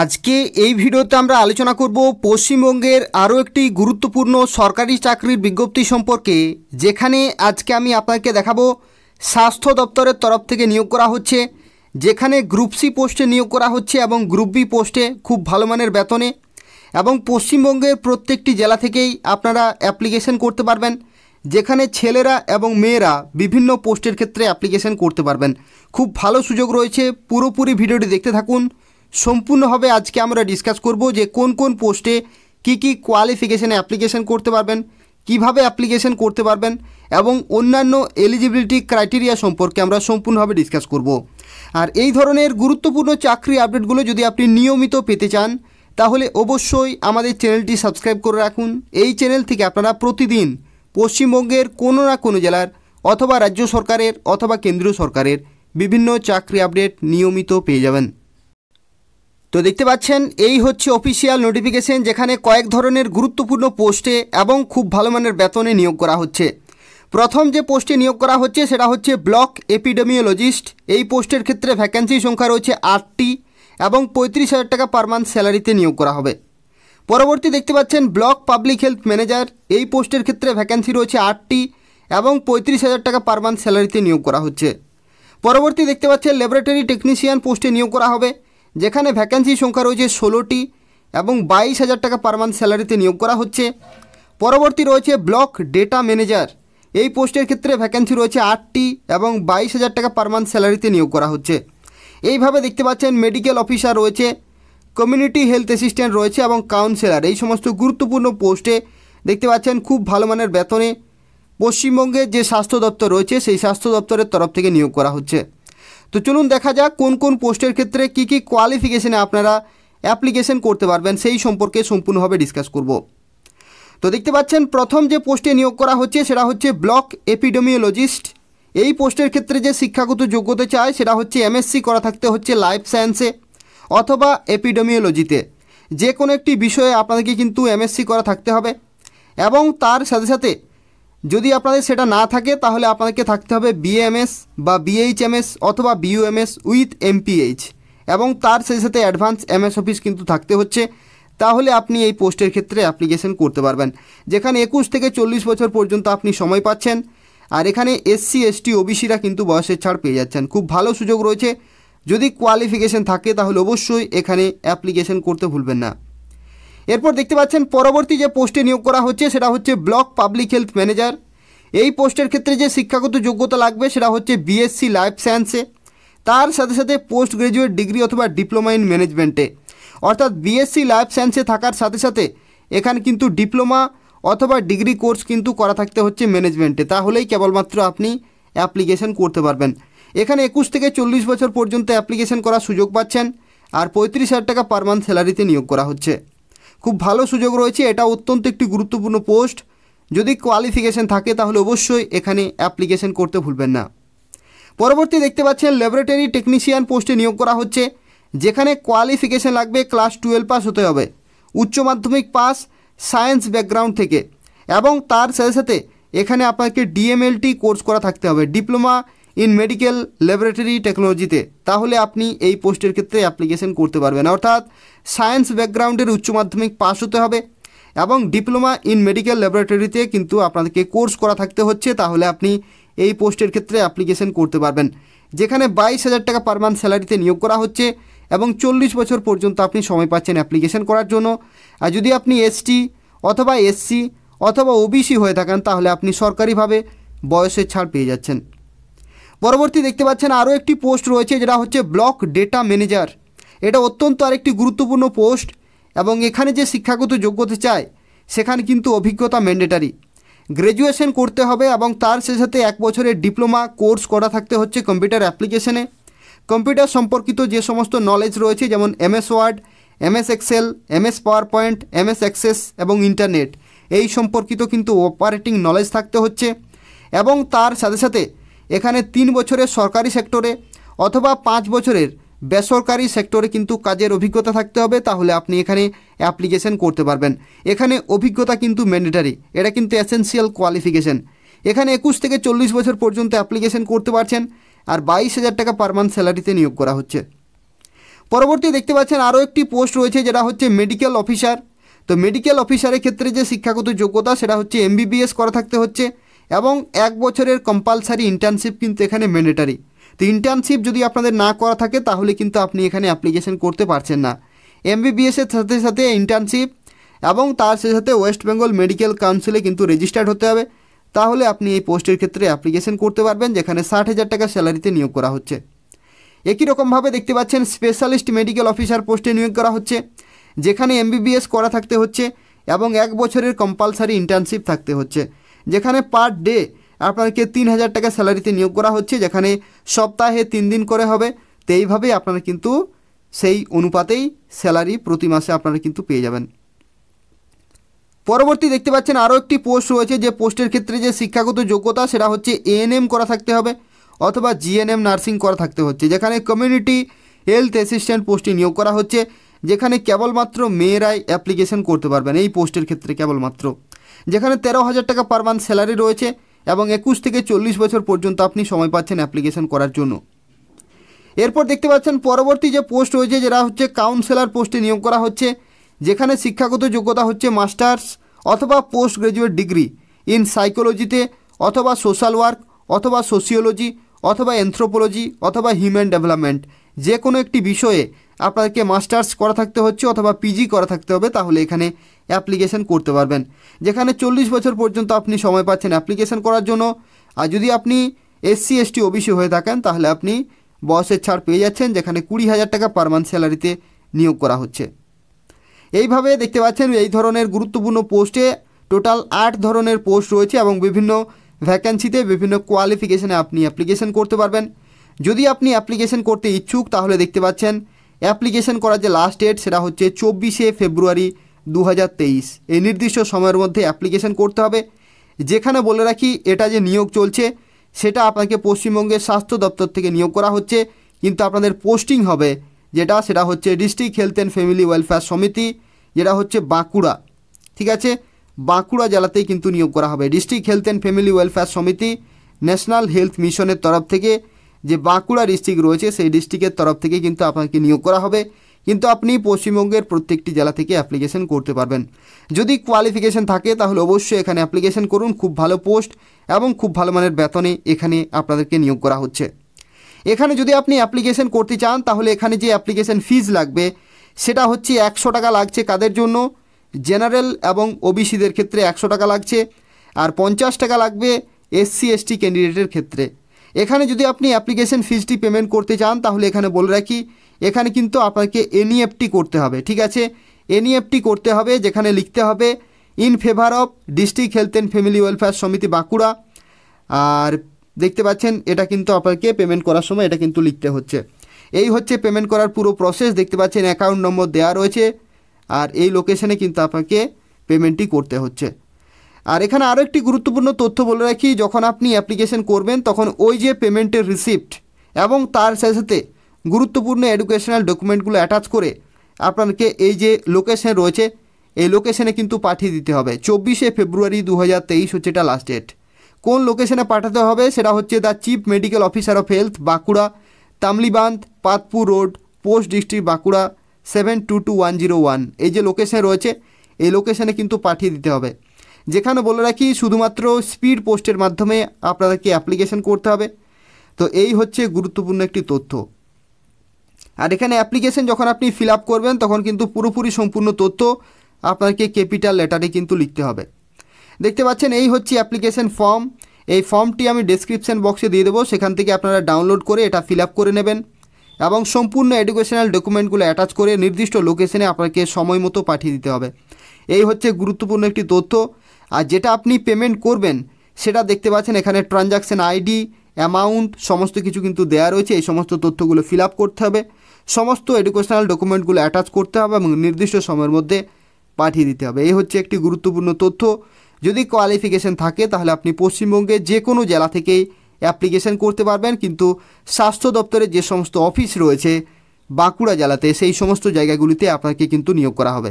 আজকে এই ভিডিওতে আমরা আলোচনা করব পশ্চিমবঙ্গের আরও একটি গুরুত্বপূর্ণ সরকারি চাকরির বিজ্ঞপ্তি সম্পর্কে যেখানে আজকে আমি আপনাকে দেখাবো স্বাস্থ্য দপ্তরের তরফ থেকে নিয়োগ করা হচ্ছে যেখানে গ্রুপ সি পোস্টে নিয়োগ করা হচ্ছে এবং গ্রুপ বি পোস্টে খুব ভালো মানের বেতনে এবং পশ্চিমবঙ্গের প্রত্যেকটি জেলা থেকেই আপনারা অ্যাপ্লিকেশন করতে পারবেন যেখানে ছেলেরা এবং মেয়েরা বিভিন্ন পোস্টের ক্ষেত্রে অ্যাপ্লিকেশন করতে পারবেন খুব ভালো সুযোগ রয়েছে পুরোপুরি ভিডিওটি দেখতে থাকুন সম্পূর্ণভাবে আজকে আমরা ডিসকাস করব যে কোন কোন পোস্টে কি কি কোয়ালিফিকেশানে অ্যাপ্লিকেশান করতে পারবেন কিভাবে অ্যাপ্লিকেশান করতে পারবেন এবং অন্যান্য এলিজিবিলিটি ক্রাইটেরিয়া সম্পর্কে আমরা সম্পূর্ণভাবে ডিসকাস করব। আর এই ধরনের গুরুত্বপূর্ণ চাকরি আপডেটগুলো যদি আপনি নিয়মিত পেতে চান তাহলে অবশ্যই আমাদের চ্যানেলটি সাবস্ক্রাইব করে রাখুন এই চ্যানেল থেকে আপনারা প্রতিদিন পশ্চিমবঙ্গের কোনো না কোনো জেলার অথবা রাজ্য সরকারের অথবা কেন্দ্রীয় সরকারের বিভিন্ন চাকরি আপডেট নিয়মিত পেয়ে যাবেন তো দেখতে পাচ্ছেন এই হচ্ছে অফিসিয়াল নোটিফিকেশন যেখানে কয়েক ধরনের গুরুত্বপূর্ণ পোস্টে এবং খুব ভালো মানের বেতনে নিয়োগ করা হচ্ছে প্রথম যে পোস্টে নিয়োগ করা হচ্ছে সেটা হচ্ছে ব্লক এপিডেমিওলজিস্ট এই পোস্টের ক্ষেত্রে ভ্যাকেন্সি সংখ্যা রয়েছে আটটি এবং পঁয়ত্রিশ হাজার টাকা পার মান্থ স্যালারিতে নিয়োগ করা হবে পরবর্তী দেখতে পাচ্ছেন ব্লক পাবলিক হেলথ ম্যানেজার এই পোস্টের ক্ষেত্রে ভ্যাকেন্সি রয়েছে আটটি এবং পঁয়ত্রিশ হাজার টাকা পার মান্থ স্যালারিতে নিয়োগ করা হচ্ছে পরবর্তী দেখতে পাচ্ছেন ল্যাবরেটরি টেকনিশিয়ান পোস্টে নিয়োগ করা হবে যেখানে ভ্যাকেন্সি সংখ্যা রয়েছে ষোলোটি এবং বাইশ হাজার টাকা পার মান্থ স্যালারিতে নিয়োগ করা হচ্ছে পরবর্তী রয়েছে ব্লক ডেটা ম্যানেজার এই পোস্টের ক্ষেত্রে ভ্যাকেন্সি রয়েছে আটটি এবং বাইশ হাজার টাকা পার মান্থ স্যালারিতে নিয়োগ করা হচ্ছে এইভাবে দেখতে পাচ্ছেন মেডিকেল অফিসার রয়েছে কমিউনিটি হেলথ অ্যাসিস্ট্যান্ট রয়েছে এবং কাউন্সেলার এই সমস্ত গুরুত্বপূর্ণ পোস্টে দেখতে পাচ্ছেন খুব ভালো মানের বেতনে পশ্চিমবঙ্গের যে স্বাস্থ্য দপ্তর রয়েছে সেই স্বাস্থ্য দপ্তরের তরফ থেকে নিয়োগ করা হচ্ছে তো চলুন দেখা যাক কোন কোন পোস্টের ক্ষেত্রে কি কি কোয়ালিফিকেশানে আপনারা অ্যাপ্লিকেশন করতে পারবেন সেই সম্পর্কে সম্পূর্ণভাবে ডিসকাস করব তো দেখতে পাচ্ছেন প্রথম যে পোস্টে নিয়োগ করা হচ্ছে সেটা হচ্ছে ব্লক এপিডেমিওলজিস্ট এই পোস্টের ক্ষেত্রে যে শিক্ষাগত যোগ্যতা চায় সেটা হচ্ছে এমএসসি করা থাকতে হচ্ছে লাইফ সায়েন্সে অথবা এপিডেমিওলজিতে যে কোনো একটি বিষয়ে আপনাদেরকে কিন্তু এমএসসি করা থাকতে হবে এবং তার সাথে সাথে যদি আপনাদের সেটা না থাকে তাহলে আপনাদেরকে থাকতে হবে বিএমএস বা বিএইচএমএস অথবা বিইউএমএস উইথ এমপিএইচ এবং তার সাথে সাথে অ্যাডভান্স এমএস অফিস কিন্তু থাকতে হচ্ছে তাহলে আপনি এই পোস্টের ক্ষেত্রে অ্যাপ্লিকেশন করতে পারবেন যেখানে একুশ থেকে চল্লিশ বছর পর্যন্ত আপনি সময় পাচ্ছেন আর এখানে এসসি এসটি ওবিসিরা কিন্তু বয়সের ছাড় পেয়ে যাচ্ছেন খুব ভালো সুযোগ রয়েছে যদি কোয়ালিফিকেশন থাকে তাহলে অবশ্যই এখানে অ্যাপ্লিকেশন করতে ভুলবেন না এরপর দেখতে পাচ্ছেন পরবর্তী যে পোস্টে নিয়োগ করা হচ্ছে সেটা হচ্ছে ব্লক পাবলিক হেলথ ম্যানেজার এই পোস্টের ক্ষেত্রে যে শিক্ষাগত যোগ্যতা লাগবে সেটা হচ্ছে বিএসসি লাইফ সায়েন্সে তার সাথে সাথে পোস্ট গ্রাজুয়েট ডিগ্রি অথবা ডিপ্লোমা ইন ম্যানেজমেন্টে অর্থাৎ বিএসসি লাইফ সায়েন্সে থাকার সাথে সাথে এখানে কিন্তু ডিপ্লোমা অথবা ডিগ্রি কোর্স কিন্তু করা থাকতে হচ্ছে ম্যানেজমেন্টে তাহলেই কেবলমাত্র আপনি অ্যাপ্লিকেশন করতে পারবেন এখানে একুশ থেকে চল্লিশ বছর পর্যন্ত অ্যাপ্লিকেশন করার সুযোগ পাচ্ছেন আর পঁয়ত্রিশ হাজার টাকা পার মান্থ স্যালারিতে নিয়োগ করা হচ্ছে খুব ভালো সুযোগ রয়েছে এটা অত্যন্ত একটি গুরুত্বপূর্ণ পোস্ট যদি কোয়ালিফিকেশন থাকে তাহলে অবশ্যই এখানে অ্যাপ্লিকেশন করতে ভুলবেন না পরবর্তী দেখতে পাচ্ছেন ল্যাবরেটরি টেকনিশিয়ান পোস্টে নিয়োগ করা হচ্ছে যেখানে কোয়ালিফিকেশন লাগবে ক্লাস টুয়েলভ পাস হতে হবে উচ্চ মাধ্যমিক পাস সায়েন্স ব্যাকগ্রাউন্ড থেকে এবং তার সাথে সাথে এখানে আপনাকে ডিএমএলটি কোর্স করা থাকতে হবে ডিপ্লোমা ইন মেডিকেল ল্যাবরেটরি টেকনোলজিতে তাহলে আপনি এই পোস্টের ক্ষেত্রে অ্যাপ্লিকেশন করতে পারবেন অর্থাৎ সায়েন্স ব্যাকগ্রাউন্ডের উচ্চ মাধ্যমিক পাস হতে হবে এবং ডিপ্লোমা ইন মেডিকেল ল্যাবরেটরিতে কিন্তু আপনাদেরকে কোর্স করা থাকতে হচ্ছে তাহলে আপনি এই পোস্টের ক্ষেত্রে অ্যাপ্লিকেশন করতে পারবেন যেখানে বাইশ হাজার টাকা পার মান্থ স্যালারিতে নিয়োগ করা হচ্ছে এবং চল্লিশ বছর পর্যন্ত আপনি সময় পাচ্ছেন অ্যাপ্লিকেশন করার জন্য আর যদি আপনি এসটি অথবা এসসি অথবা ওবিসি হয়ে থাকেন তাহলে আপনি সরকারিভাবে বয়সের ছাড় পেয়ে যাচ্ছেন পরবর্তী দেখতে পাচ্ছেন আরও একটি পোস্ট রয়েছে যেটা হচ্ছে ব্লক ডেটা ম্যানেজার এটা অত্যন্ত আরেকটি গুরুত্বপূর্ণ পোস্ট এবং এখানে যে শিক্ষাগত যোগ্যতা চায় সেখানে কিন্তু অভিজ্ঞতা ম্যান্ডেটারি গ্র্যাজুয়েশন করতে হবে এবং তার সাথে এক বছরের ডিপ্লোমা কোর্স করা থাকতে হচ্ছে কম্পিউটার অ্যাপ্লিকেশনে কম্পিউটার সম্পর্কিত যে সমস্ত নলেজ রয়েছে যেমন MS Word MS Excel MS power point MS access এবং ইন্টারনেট এই সম্পর্কিত কিন্তু অপারেটিং নলেজ থাকতে হচ্ছে এবং তার সাথে সাথে এখানে তিন বছরের সরকারি সেক্টরে অথবা পাঁচ বছরের বেসরকারি সেক্টরে কিন্তু কাজের অভিজ্ঞতা থাকতে হবে তাহলে আপনি এখানে অ্যাপ্লিকেশন করতে পারবেন এখানে অভিজ্ঞতা কিন্তু ম্যান্ডেটারি এটা কিন্তু অ্যাসেন্সিয়াল কোয়ালিফিকেশন এখানে একুশ থেকে চল্লিশ বছর পর্যন্ত অ্যাপ্লিকেশন করতে পারছেন আর বাইশ হাজার টাকা পার মান্থ স্যালারিতে নিয়োগ করা হচ্ছে পরবর্তী দেখতে পাচ্ছেন আরও একটি পোস্ট রয়েছে যেটা হচ্ছে মেডিকেল অফিসার তো মেডিকেল অফিসারের ক্ষেত্রে যে শিক্ষাগত যোগ্যতা সেটা হচ্ছে এমবিবিএস করা থাকতে হচ্ছে এবং এক বছরের কম্পালসারি ইন্টার্নশিপ কিন্তু এখানে ম্যান্ডেটারি তো ইন্টার্নশিপ যদি আপনাদের না করা থাকে তাহলে কিন্তু আপনি এখানে অ্যাপ্লিকেশন করতে পারছেন না এমবিবিএসের সাথে সাথে ইন্টার্নশিপ এবং তার সাথে সাথে ওয়েস্ট বেঙ্গল মেডিকেল কাউন্সিলে কিন্তু রেজিস্টার্ড হতে হবে তাহলে আপনি এই পোস্টের ক্ষেত্রে অ্যাপ্লিকেশন করতে পারবেন যেখানে ষাট হাজার টাকা স্যালারিতে নিয়োগ করা হচ্ছে একই রকমভাবে দেখতে পাচ্ছেন স্পেশালিস্ট মেডিকেল অফিসার পোস্টে নিয়োগ করা হচ্ছে যেখানে এমবিবিএস করা থাকতে হচ্ছে এবং এক বছরের কম্পালসারি ইন্টার্নশিপ থাকতে হচ্ছে যেখানে পার ডে আপনাকে তিন হাজার টাকা স্যালারিতে নিয়োগ করা হচ্ছে যেখানে সপ্তাহে তিন দিন করে হবে তো এইভাবেই আপনারা কিন্তু সেই অনুপাতেই স্যালারি প্রতি মাসে আপনারা কিন্তু পেয়ে যাবেন পরবর্তী দেখতে পাচ্ছেন আরও একটি পোস্ট রয়েছে যে পোস্টের ক্ষেত্রে যে শিক্ষাগত যোগ্যতা সেটা হচ্ছে এএনএম করা থাকতে হবে অথবা জিএনএম নার্সিং করা থাকতে হচ্ছে যেখানে কমিউনিটি হেলথ অ্যাসিস্ট্যান্ট পোস্টে নিয়োগ করা হচ্ছে যেখানে কেবলমাত্র মেয়েরাই অ্যাপ্লিকেশন করতে পারবেন এই পোস্টের ক্ষেত্রে কেবলমাত্র যেখানে তেরো হাজার টাকা পার মান্থ স্যালারি রয়েছে এবং একুশ থেকে চল্লিশ বছর পর্যন্ত আপনি সময় পাচ্ছেন অ্যাপ্লিকেশন করার জন্য এরপর দেখতে পাচ্ছেন পরবর্তী যে পোস্ট রয়েছে যেটা হচ্ছে কাউন্সেলার পোস্টে নিয়োগ করা হচ্ছে যেখানে শিক্ষাগত যোগ্যতা হচ্ছে মাস্টার্স অথবা পোস্ট গ্রাজুয়েট ডিগ্রি ইন সাইকোলজিতে অথবা সোশ্যাল ওয়ার্ক অথবা সোশিওলজি অথবা অ্যান্থ্রোপোলজি অথবা হিউম্যান ডেভেলপমেন্ট যে কোনো একটি বিষয়ে আপনাদেরকে মাস্টার্স করা থাকতে হচ্ছে অথবা পিজি করা থাকতে হবে তাহলে এখানে অ্যাপ্লিকেশন করতে পারবেন যেখানে চল্লিশ বছর পর্যন্ত আপনি সময় পাচ্ছেন অ্যাপ্লিকেশন করার জন্য আর যদি আপনি এসসি এসটি ওবিসি হয়ে থাকেন তাহলে আপনি বয়সের ছাড় পেয়ে যাচ্ছেন যেখানে কুড়ি হাজার টাকা পার মান্থ স্যালারিতে নিয়োগ করা হচ্ছে এইভাবে দেখতে পাচ্ছেন এই ধরনের গুরুত্বপূর্ণ পোস্টে টোটাল আট ধরনের পোস্ট রয়েছে এবং বিভিন্ন ভ্যাকেন্সিতে বিভিন্ন কোয়ালিফিকেশানে আপনি অ্যাপ্লিকেশন করতে পারবেন যদি আপনি অ্যাপ্লিকেশন করতে ইচ্ছুক তাহলে দেখতে পাচ্ছেন অ্যাপ্লিকেশন করার যে লাস্ট ডেট সেটা হচ্ছে চব্বিশে ফেব্রুয়ারি দু এই নির্দিষ্ট সময়ের মধ্যে অ্যাপ্লিকেশন করতে হবে যেখানে বলে রাখি এটা যে নিয়োগ চলছে সেটা আপনাকে পশ্চিমবঙ্গের স্বাস্থ্য দপ্তর থেকে নিয়োগ করা হচ্ছে কিন্তু আপনাদের পোস্টিং হবে যেটা সেটা হচ্ছে district health and family welfare Samiti যেটা হচ্ছে বাঁকুড়া ঠিক আছে বাঁকুড়া জেলাতেই কিন্তু নিয়োগ করা হবে district health and family welfare Samiti national health মিশনের তরফ থেকে যে বাঁকুড়া ডিস্ট্রিক্ট রয়েছে সেই ডিস্ট্রিক্টের তরফ থেকে কিন্তু আপনাকে নিয়োগ করা হবে কিন্তু আপনি পশ্চিমবঙ্গের প্রত্যেকটি জেলা থেকে অ্যাপ্লিকেশন করতে পারবেন যদি কোয়ালিফিকেশন থাকে তাহলে অবশ্যই এখানে অ্যাপ্লিকেশন করুন খুব ভালো পোস্ট এবং খুব ভালো মানের বেতনে এখানে আপনাদেরকে নিয়োগ করা হচ্ছে এখানে যদি আপনি অ্যাপ্লিকেশন করতে চান তাহলে এখানে যে অ্যাপ্লিকেশন ফিজ লাগবে সেটা হচ্ছে একশো টাকা লাগছে কাদের জন্য জেনারেল এবং ওবিসিদের ক্ষেত্রে একশো টাকা লাগছে আর পঞ্চাশ টাকা লাগবে এসসি এসটি ক্যান্ডিডেটের ক্ষেত্রে এখানে যদি আপনি অ্যাপ্লিকেশন ফিজটি পেমেন্ট করতে চান তাহলে এখানে বলে রাখি এখানে কিন্তু আপনাকে এনইএফটি e করতে হবে ঠিক আছে এনইএফটি e করতে হবে যেখানে লিখতে হবে in favour of district health and family welfare Samiti Bankura আর দেখতে পাচ্ছেন এটা কিন্তু আপনাকে পেমেন্ট করার সময় এটা কিন্তু লিখতে হচ্ছে এই হচ্ছে পেমেন্ট করার পুরো প্রসেস দেখতে পাচ্ছেন অ্যাকাউন্ট নম্বর দেওয়া রয়েছে আর এই লোকেশনে কিন্তু আপনাকে পেমেন্টটি করতে হচ্ছে আর এখানে আরও একটি গুরুত্বপূর্ণ তথ্য বলে রাখি যখন আপনি অ্যাপ্লিকেশন করবেন তখন ওই যে পেমেন্টের রিসিপ্ট এবং তার সাথে সাথে গুরুত্বপূর্ণ এডুকেশনাল ডকুমেন্টগুলো অ্যাটাচ করে আপনাকে এই যে লোকেশন রয়েছে এই লোকেশনে কিন্তু পাঠিয়ে দিতে হবে চব্বিশে ফেব্রুয়ারি দু হচ্ছে এটা লাস্ট ডেট কোন লোকেশনে পাঠাতে হবে সেটা হচ্ছে the chief medical officer of health Bankura Tamlibandh Patpur road post district Bankura seven two two one zero one এই যে লোকেশন রয়েছে এই লোকেশনে কিন্তু পাঠিয়ে দিতে হবে যেখানে বলে রাখি শুধুমাত্র স্পিড পোস্টের মাধ্যমে আপনাদেরকে অ্যাপ্লিকেশন করতে হবে তো এই হচ্ছে গুরুত্বপূর্ণ একটি তথ্য আর এখানে অ্যাপ্লিকেশন যখন আপনি ফিল আপ করবেন তখন কিন্তু পুরোপুরি সম্পূর্ণ তথ্য আপনাকে ক্যাপিটাল লেটারে কিন্তু লিখতে হবে দেখতে পাচ্ছেন এই হচ্ছে অ্যাপ্লিকেশন ফর্ম এই ফর্মটি আমি ডিসক্রিপশান বক্সে দিয়ে দেবো সেখান থেকে আপনারা ডাউনলোড করে এটা ফিল আপ করে নেবেন এবং সম্পূর্ণ এডুকেশনাল ডকুমেন্টগুলো অ্যাটাচ করে নির্দিষ্ট লোকেশনে আপনাকে সময় মতো পাঠিয়ে দিতে হবে এই হচ্ছে গুরুত্বপূর্ণ একটি তথ্য আর যেটা আপনি পেমেন্ট করবেন সেটা দেখতে পাচ্ছেন এখানে ট্রানজাকশান আইডি অ্যামাউন্ট সমস্ত কিছু কিন্তু দেয়া রয়েছে এই সমস্ত তথ্যগুলো ফিল করতে হবে সমস্ত এডুকেশনাল ডকুমেন্টগুলো অ্যাটাচ করতে হবে এবং নির্দিষ্ট সময়ের মধ্যে পাঠিয়ে দিতে হবে এই হচ্ছে একটি গুরুত্বপূর্ণ তথ্য যদি কোয়ালিফিকেশান থাকে তাহলে আপনি পশ্চিমবঙ্গে যে কোনো জেলা থেকেই অ্যাপ্লিকেশান করতে পারবেন কিন্তু স্বাস্থ্য দপ্তরের যে সমস্ত অফিস রয়েছে বাঁকুড়া জেলাতে সেই সমস্ত জায়গাগুলিতে আপনাকে কিন্তু নিয়োগ করা হবে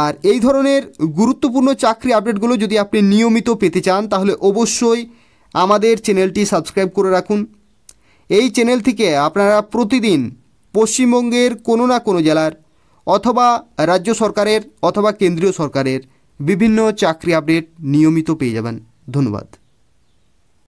আর এই ধরনের গুরুত্বপূর্ণ চাকরি আপডেটগুলো যদি আপনি নিয়মিত পেতে চান তাহলে অবশ্যই আমাদের চ্যানেলটি সাবস্ক্রাইব করে রাখুন এই চ্যানেল থেকে আপনারা প্রতিদিন পশ্চিমবঙ্গের কোনো না কোনো জেলার অথবা রাজ্য সরকারের অথবা কেন্দ্রীয় সরকারের বিভিন্ন চাকরি আপডেট নিয়মিত পেয়ে যাবেন ধন্যবাদ